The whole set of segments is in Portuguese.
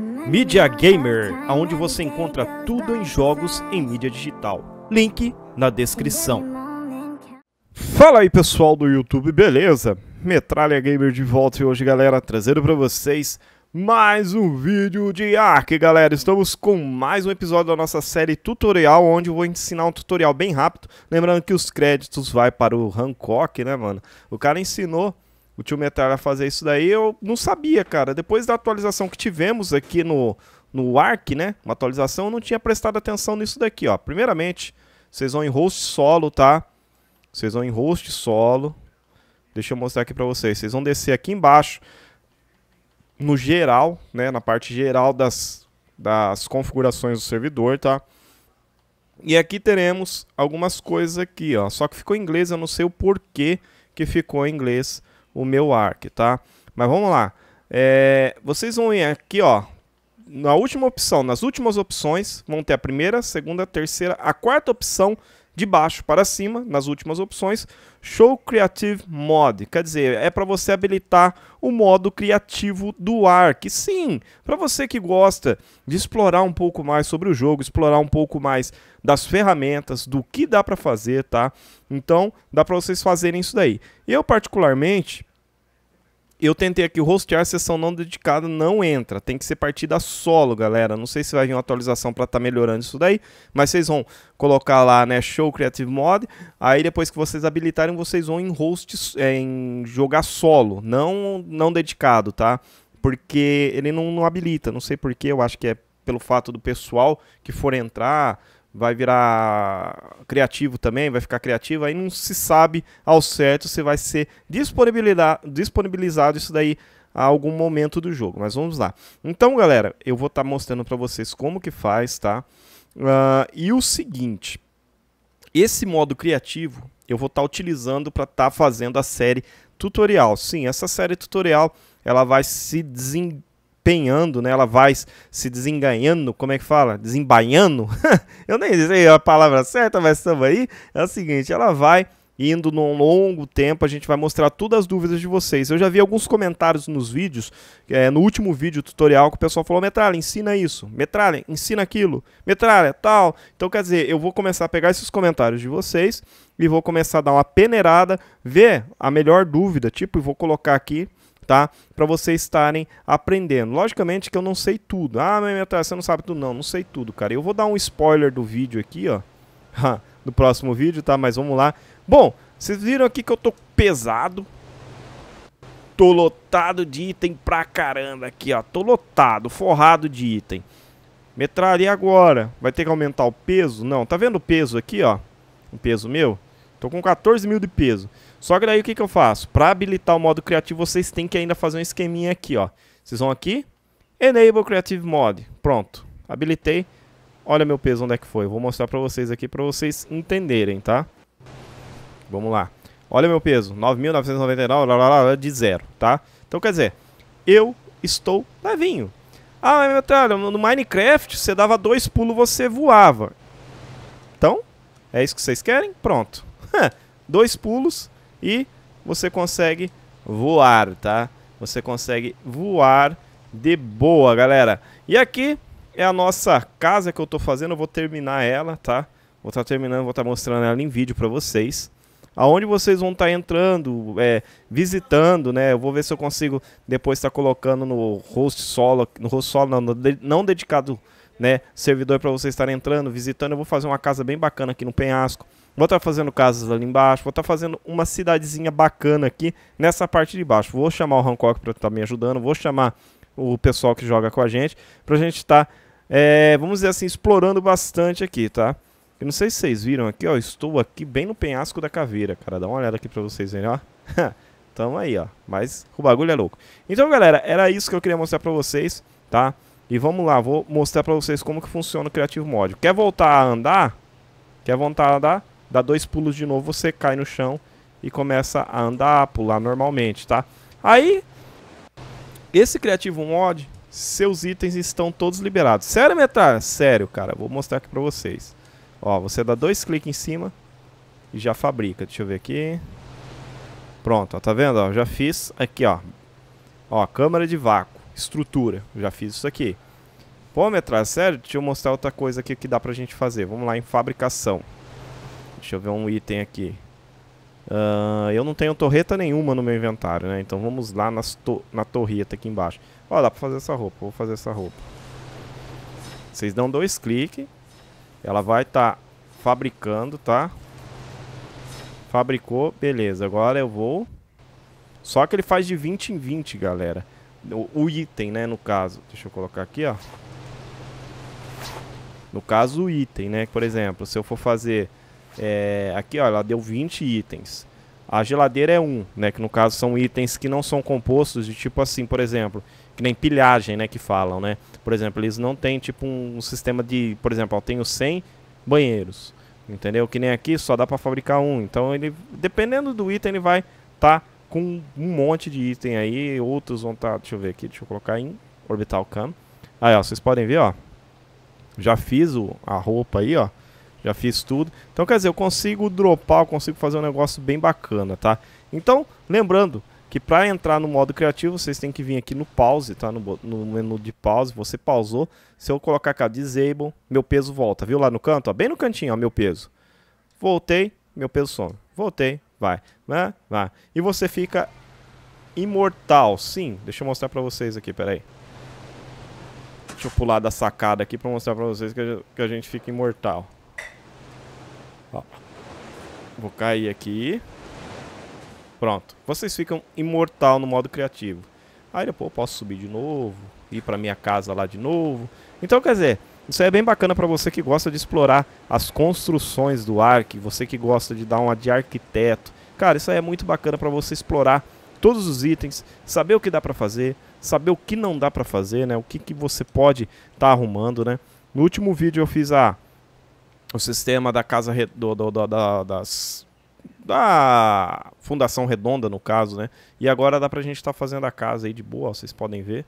Media Gamer, aonde você encontra tudo em jogos em mídia digital. Link na descrição. Fala aí pessoal do YouTube, beleza? Metralha Gamer de volta e hoje, galera, trazendo para vocês mais um vídeo de Ark, galera. Estamos com mais um episódio da nossa série tutorial, onde eu vou ensinar um tutorial bem rápido. Lembrando que os créditos vai para o Hancock, né, mano? O cara ensinou o tio Metalha fazer isso daí, eu não sabia, cara. Depois da atualização que tivemos aqui no, no ARC, né? Uma atualização, eu não tinha prestado atenção nisso daqui, ó. Primeiramente, vocês vão em host solo, tá? Vocês vão em host solo. Deixa eu mostrar aqui pra vocês. Vocês vão descer aqui embaixo, no geral, né? Na parte geral das, das configurações do servidor, tá? E aqui teremos algumas coisas aqui, ó. Só que ficou em inglês, eu não sei o porquê que ficou em inglês o meu ARC, tá? Mas vamos lá. É, vocês vão ir aqui, ó, na última opção, nas últimas opções, vão ter a primeira, segunda, terceira, a quarta opção de baixo para cima, nas últimas opções, Show Creative Mode, quer dizer, é para você habilitar o modo criativo do ARC. Sim, para você que gosta de explorar um pouco mais sobre o jogo, explorar um pouco mais das ferramentas, do que dá para fazer, tá? Então, dá para vocês fazerem isso daí. Eu particularmente eu tentei aqui o hostear, sessão não dedicada não entra. Tem que ser partida solo, galera. Não sei se vai vir uma atualização para estar tá melhorando isso daí, mas vocês vão colocar lá, né, Show Creative Mode. Aí depois que vocês habilitarem, vocês vão em host, é, em jogar solo, não não dedicado, tá? Porque ele não, não habilita. Não sei porquê, eu acho que é pelo fato do pessoal que for entrar vai virar criativo também, vai ficar criativo, aí não se sabe ao certo se vai ser disponibilizado isso daí a algum momento do jogo. Mas vamos lá. Então, galera, eu vou estar tá mostrando para vocês como que faz, tá? Uh, e o seguinte, esse modo criativo eu vou estar tá utilizando para estar tá fazendo a série tutorial. Sim, essa série tutorial ela vai se desenvolver empenhando, né? Ela vai se desenganhando, como é que fala? Desembainhando? Eu nem sei a palavra certa, mas estamos aí. É o seguinte, ela vai indo num longo tempo, a gente vai mostrar todas as dúvidas de vocês. Eu já vi alguns comentários nos vídeos, é, no último vídeo tutorial, que o pessoal falou, Metralha, ensina isso, Metralha, ensina aquilo, Metralha, tal. Então, quer dizer, eu vou começar a pegar esses comentários de vocês e vou começar a dar uma peneirada, ver a melhor dúvida, tipo, e vou colocar aqui tá? Para vocês estarem aprendendo. Logicamente que eu não sei tudo. Ah, mas você não sabe tudo. Não, não sei tudo, cara. Eu vou dar um spoiler do vídeo aqui, ó. do próximo vídeo, tá? Mas vamos lá. Bom, vocês viram aqui que eu tô pesado. Tô lotado de item pra caramba aqui, ó. Tô lotado, forrado de item. Metralha, agora? Vai ter que aumentar o peso? Não, tá vendo o peso aqui, ó? O peso meu? Tô com 14 mil de peso. Só que daí o que, que eu faço? Para habilitar o modo criativo, vocês têm que ainda fazer um esqueminha aqui, ó. Vocês vão aqui, Enable Creative Mode. Pronto, habilitei. Olha meu peso, onde é que foi? Vou mostrar para vocês aqui, para vocês entenderem, tá? Vamos lá. Olha meu peso, 9.999 de zero, tá? Então quer dizer, eu estou levinho. Ah, meu trabalho, no Minecraft você dava dois pulos você voava. Então, é isso que vocês querem? Pronto. dois pulos, e você consegue voar, tá? Você consegue voar de boa, galera. E aqui é a nossa casa que eu tô fazendo, eu vou terminar ela, tá? Vou estar tá terminando, vou estar tá mostrando ela em vídeo para vocês. Aonde vocês vão estar tá entrando, é, visitando, né? Eu vou ver se eu consigo depois estar tá colocando no host solo, no host solo não, não dedicado, né? Servidor para vocês estarem entrando, visitando. Eu vou fazer uma casa bem bacana aqui no penhasco. Vou estar tá fazendo casas ali embaixo, vou estar tá fazendo uma cidadezinha bacana aqui nessa parte de baixo. Vou chamar o Hancock para estar tá me ajudando, vou chamar o pessoal que joga com a gente, para a gente estar, tá, é, vamos dizer assim, explorando bastante aqui, tá? Eu não sei se vocês viram aqui, ó, estou aqui bem no penhasco da caveira, cara. Dá uma olhada aqui para vocês verem, ó. Tamo aí, ó. Mas o bagulho é louco. Então, galera, era isso que eu queria mostrar para vocês, Tá? E vamos lá, vou mostrar para vocês como que funciona o Creative Mod. Quer voltar a andar? Quer voltar a andar? dá dois pulos de novo, você cai no chão e começa a andar, a pular normalmente, tá? Aí, esse criativo mod, seus itens estão todos liberados. Sério, metralha? Sério, cara. Vou mostrar aqui pra vocês. Ó, você dá dois cliques em cima e já fabrica. Deixa eu ver aqui. Pronto, ó, tá vendo? Ó, já fiz aqui, ó. Ó, câmara de vácuo, estrutura. Já fiz isso aqui. Pô, metralha, sério? Deixa eu mostrar outra coisa aqui que dá pra gente fazer. Vamos lá em fabricação. Deixa eu ver um item aqui. Uh, eu não tenho torreta nenhuma no meu inventário, né? Então vamos lá nas to na torreta aqui embaixo. Ó, dá pra fazer essa roupa. Vou fazer essa roupa. Vocês dão dois cliques. Ela vai estar tá fabricando, tá? Fabricou, beleza. Agora eu vou... Só que ele faz de 20 em 20, galera. O, o item, né, no caso. Deixa eu colocar aqui, ó. No caso, o item, né? Por exemplo, se eu for fazer é, aqui, ó, ela deu 20 itens. A geladeira é um, né? Que no caso são itens que não são compostos de tipo assim, por exemplo, que nem pilhagem, né? Que falam, né? Por exemplo, eles não têm tipo um, um sistema de, por exemplo, eu tenho 100 banheiros, entendeu? Que nem aqui só dá para fabricar um. Então ele, dependendo do item, ele vai tá com um monte de item aí, outros vão estar, tá, deixa eu ver aqui, deixa eu colocar em orbital cam. Aí, ó, vocês podem ver, ó. Já fiz o, a roupa aí, ó já fiz tudo. Então, quer dizer, eu consigo dropar, eu consigo fazer um negócio bem bacana, tá? Então, lembrando que para entrar no modo criativo, vocês têm que vir aqui no pause, tá? No, no menu de pause, você pausou. Se eu colocar cá disable, meu peso volta, viu? Lá no canto, ó, bem no cantinho, ó, meu peso. Voltei, meu peso some. Voltei, vai, né? Vai. E você fica imortal, sim. Deixa eu mostrar para vocês aqui, peraí. Deixa eu pular da sacada aqui para mostrar para vocês que a gente fica imortal. Ó. Vou cair aqui. Pronto. Vocês ficam imortal no modo criativo. Aí depois eu posso subir de novo, ir pra minha casa lá de novo. Então, quer dizer, isso é bem bacana para você que gosta de explorar as construções do Ark, você que gosta de dar uma de arquiteto. Cara, isso aí é muito bacana para você explorar todos os itens, saber o que dá para fazer, saber o que não dá para fazer, né? O que, que você pode estar tá arrumando, né? No último vídeo eu fiz a o sistema da casa do, do, do, da, das da Fundação Redonda, no caso, né? E agora dá pra gente estar tá fazendo a casa aí de boa, ó, vocês podem ver,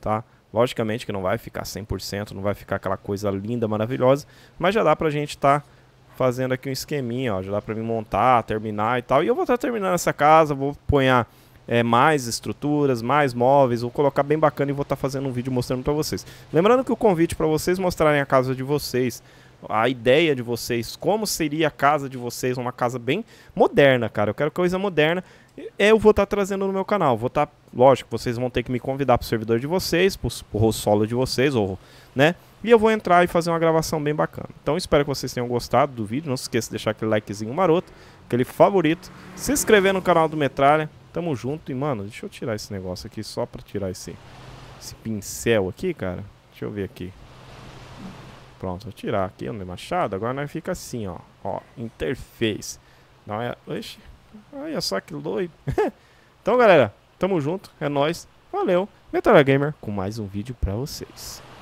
tá? Logicamente que não vai ficar 100%, não vai ficar aquela coisa linda, maravilhosa, mas já dá pra gente estar tá fazendo aqui um esqueminha, ó, já dá pra mim montar, terminar e tal. E eu vou estar tá terminando essa casa, vou ponhar é, mais estruturas, mais móveis, vou colocar bem bacana e vou estar tá fazendo um vídeo mostrando pra vocês. Lembrando que o convite para vocês mostrarem a casa de vocês a ideia de vocês, como seria a casa de vocês, uma casa bem moderna, cara. Eu quero coisa moderna. Eu vou estar tá trazendo no meu canal. Vou estar, tá, lógico, vocês vão ter que me convidar pro servidor de vocês, pro, solo de vocês, ou, né? E eu vou entrar e fazer uma gravação bem bacana. Então espero que vocês tenham gostado do vídeo. Não se esqueça de deixar aquele likezinho maroto, aquele favorito, se inscrever no canal do Metralha. Tamo junto e, mano, deixa eu tirar esse negócio aqui só pra tirar esse, esse pincel aqui, cara. Deixa eu ver aqui. Pronto, vou tirar aqui o meu machado. Agora nós fica assim, ó. Ó, interface. Não é... Oxi. Olha só que doido. então, galera, tamo junto. É nóis. Valeu. Metal Gamer com mais um vídeo pra vocês.